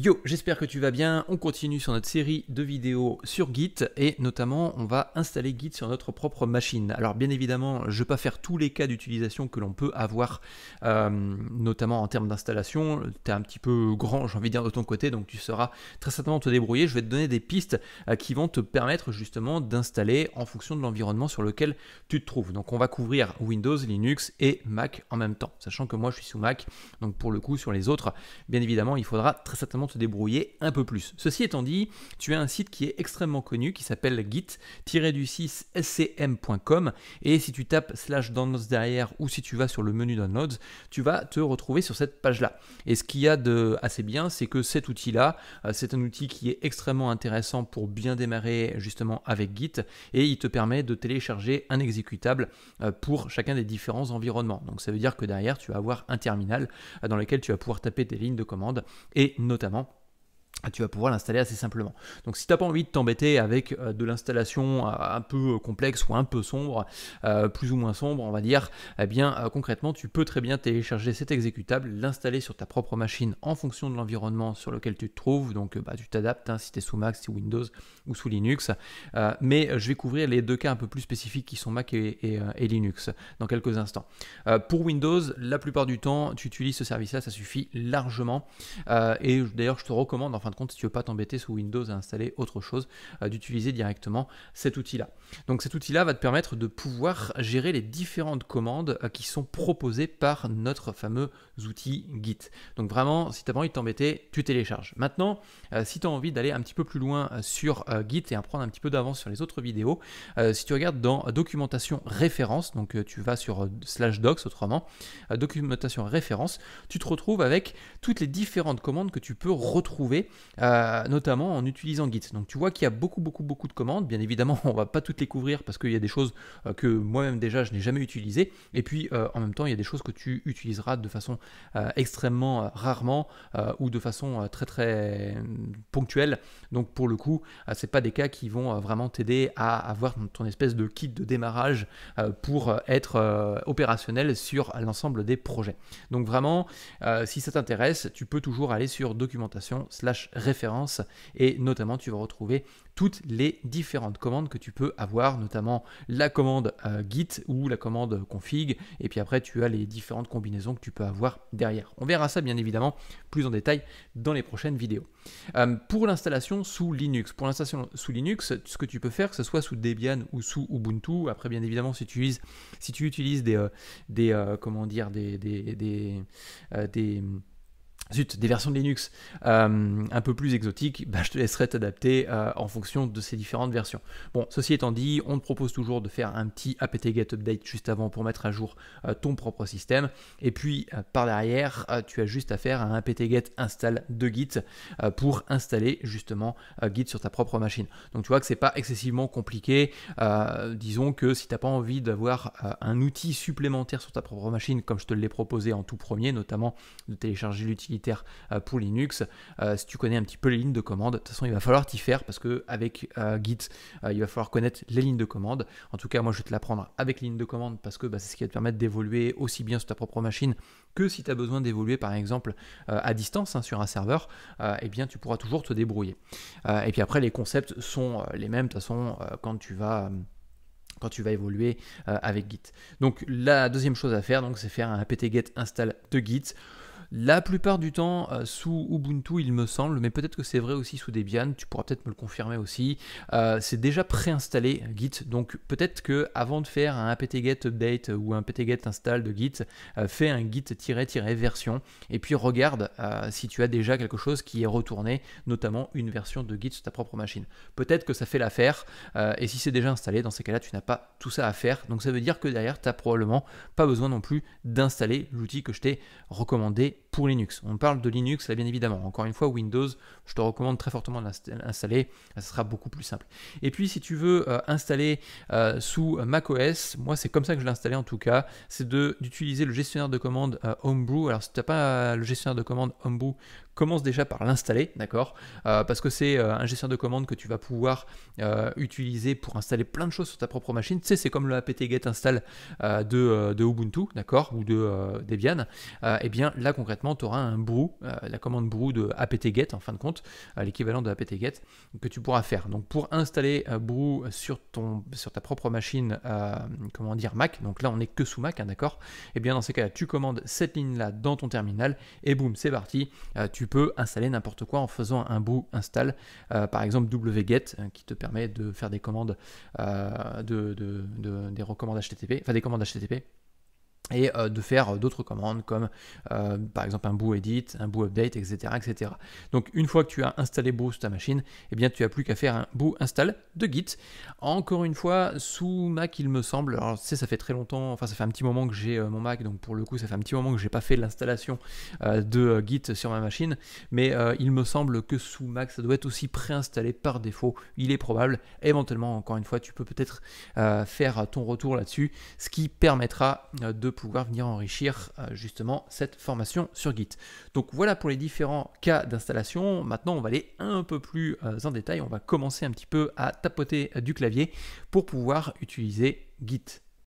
Yo, j'espère que tu vas bien. On continue sur notre série de vidéos sur Git et notamment on va installer Git sur notre propre machine. Alors bien évidemment, je ne vais pas faire tous les cas d'utilisation que l'on peut avoir, euh, notamment en termes d'installation. Tu es un petit peu grand, j'ai envie de dire, de ton côté, donc tu seras très certainement te débrouiller. Je vais te donner des pistes euh, qui vont te permettre justement d'installer en fonction de l'environnement sur lequel tu te trouves. Donc on va couvrir Windows, Linux et Mac en même temps, sachant que moi je suis sous Mac, donc pour le coup sur les autres, bien évidemment, il faudra très certainement te débrouiller un peu plus. Ceci étant dit, tu as un site qui est extrêmement connu qui s'appelle git 6 scmcom et si tu tapes slash downloads derrière ou si tu vas sur le menu downloads, tu vas te retrouver sur cette page-là. Et ce qu'il y a de assez bien, c'est que cet outil-là, euh, c'est un outil qui est extrêmement intéressant pour bien démarrer justement avec Git et il te permet de télécharger un exécutable euh, pour chacun des différents environnements. Donc ça veut dire que derrière, tu vas avoir un terminal euh, dans lequel tu vas pouvoir taper tes lignes de commande et notamment moment tu vas pouvoir l'installer assez simplement. Donc si tu n'as pas envie de t'embêter avec euh, de l'installation euh, un peu euh, complexe ou un peu sombre, plus ou moins sombre on va dire, eh bien concrètement tu peux très bien télécharger cet exécutable, l'installer sur ta propre machine en fonction de l'environnement sur lequel tu te trouves, donc bah, tu t'adaptes hein, si tu es sous Mac, si Windows ou sous Linux, mais je vais couvrir les deux cas un peu plus spécifiques qui sont Mac et Linux dans quelques instants. pour Windows, la plupart du temps tu utilises ce service-là, ça suffit largement, et d'ailleurs je te recommande en fin de compte si tu ne veux pas t'embêter sous Windows à installer autre chose, euh, d'utiliser directement cet outil-là. Donc cet outil-là va te permettre de pouvoir gérer les différentes commandes euh, qui sont proposées par notre fameux outil Git. Donc vraiment, si tu as envie de t'embêter, tu télécharges. Maintenant, euh, si tu as envie d'aller un petit peu plus loin sur Git et en prendre un petit peu d'avance sur les autres vidéos, si tu regardes dans documentation référence, donc tu vas sur slash docs autrement, documentation référence, tu te retrouves avec toutes les différentes commandes que tu peux retrouver euh, notamment en utilisant Git. Donc tu vois qu'il y a beaucoup, beaucoup, beaucoup de commandes. Bien évidemment, on va pas toutes les couvrir parce qu'il y a des choses euh, que moi-même déjà je n'ai jamais utilisées. Et puis euh, en même temps, il y a des choses que tu utiliseras de façon extrêmement rarement ou de façon très, très ponctuelle. Donc pour le coup, c'est pas des cas qui vont vraiment t'aider à avoir ton espèce de kit de démarrage pour être opérationnel sur l'ensemble des projets. Donc vraiment, si ça t'intéresse, tu peux toujours aller sur documentation slash référence et notamment tu vas retrouver toutes les différentes commandes que tu peux avoir, notamment la commande euh, git ou la commande config, et puis après tu as les différentes combinaisons que tu peux avoir derrière. On verra ça bien évidemment plus en détail dans les prochaines vidéos. Euh, pour l'installation sous Linux, pour l'installation sous Linux, ce que tu peux faire, que ce soit sous Debian ou sous Ubuntu, après bien évidemment si tu utilises, si tu utilises des, euh, des comment dire, des, des, des, des zut, des versions de Linux euh, un peu plus exotiques, bah, je te laisserai t'adapter euh, en fonction de ces différentes versions. Bon, ceci étant dit, on te propose toujours de faire un petit apt-get update juste avant pour mettre à jour euh, ton propre système. Et puis, par derrière, tu as juste à faire un apt-get install de Git pour installer justement Git sur ta propre machine. Donc tu vois que c'est pas excessivement compliqué. disons que si tu n'as pas envie d'avoir un outil supplémentaire sur ta propre machine, comme je te l'ai proposé en tout premier, notamment de télécharger l'utilité euh, pour Linux. Euh, si tu connais un petit peu les lignes de commande, de toute façon, il va falloir t'y faire parce que avec euh, Git, il va falloir connaître les lignes de commande. En tout cas, moi, je vais te prendre avec les lignes de commande parce que bah, c'est ce qui va te permettre d'évoluer aussi bien sur ta propre machine que si tu as besoin d'évoluer, par exemple, à distance hein, sur un serveur, et eh bien, tu pourras toujours te débrouiller. et puis après, les concepts sont les mêmes, de toute façon, quand tu vas quand tu vas évoluer avec Git. Donc la deuxième chose à faire, donc, c'est faire un apt-get install de Git la plupart du temps euh, sous Ubuntu, il me semble, mais peut-être que c'est vrai aussi sous Debian, tu pourras peut-être me le confirmer aussi. Euh, c'est déjà préinstallé Git, donc peut-être que avant de faire un apt-get update ou un apt-get install de Git, euh, fais un git-version et puis regarde si tu as déjà quelque chose qui est retourné, notamment une version de Git sur ta propre machine. Peut-être que ça fait l'affaire et si c'est déjà installé, dans ces cas-là, tu n'as pas tout ça à faire. Donc ça veut dire que derrière, tu n'as probablement pas besoin non plus d'installer l'outil que je t'ai recommandé pour Linux. On parle de Linux là bien évidemment. Encore une fois, Windows, je te recommande très fortement d'installer, ça sera beaucoup plus simple. Et puis si tu veux euh, installer euh, sous macOS, moi c'est comme ça que je l'ai installé en tout cas, c'est d'utiliser le gestionnaire de commandes euh, Homebrew. Alors si tu n'as pas le gestionnaire de commandes Homebrew commence déjà par l'installer, d'accord euh, Parce que c'est euh, un gestionnaire de commandes que tu vas pouvoir euh, utiliser pour installer plein de choses sur ta propre machine. Tu sais, c'est comme le apt-get install de, Ubuntu, d'accord Ou de Debian. eh bien, là, concrètement, tu auras un brew, la commande brew de apt-get, en fin de compte, l'équivalent de apt-get, que tu pourras faire. Donc, pour installer brew sur, ton, sur ta propre machine, comment dire, Mac, donc là, on n'est que sous Mac, hein, d'accord Eh bien, dans ces cas-là, tu commandes cette ligne-là dans ton terminal, et boum, c'est parti. tu peux installer n'importe quoi en faisant un bout install, euh, par exemple wget euh, qui te permet de faire des commandes, euh, de, de, des recommandes HTTP, enfin des commandes HTTP et euh, de faire euh, d'autres commandes comme euh, par exemple un bout edit, un bout update, etc., etc. Donc une fois que tu as installé Boo sur ta machine, eh bien tu n'as plus qu'à faire un bout install de Git. Encore une fois, sous Mac il me semble, alors tu sais ça fait très longtemps, enfin ça fait un petit moment que j'ai mon Mac, donc pour le coup ça fait un petit moment que j'ai pas fait l'installation de Git sur ma machine, mais il me semble que sous Mac ça doit être aussi préinstallé par défaut, il est probable, éventuellement encore une fois tu peux peut-être faire ton retour là-dessus, ce qui permettra de pouvoir venir enrichir euh, justement cette formation sur Git. Donc voilà pour les différents cas d'installation. Maintenant, on va aller un peu plus euh, en détail. On va commencer un petit peu à tapoter euh, du clavier pour pouvoir utiliser Git.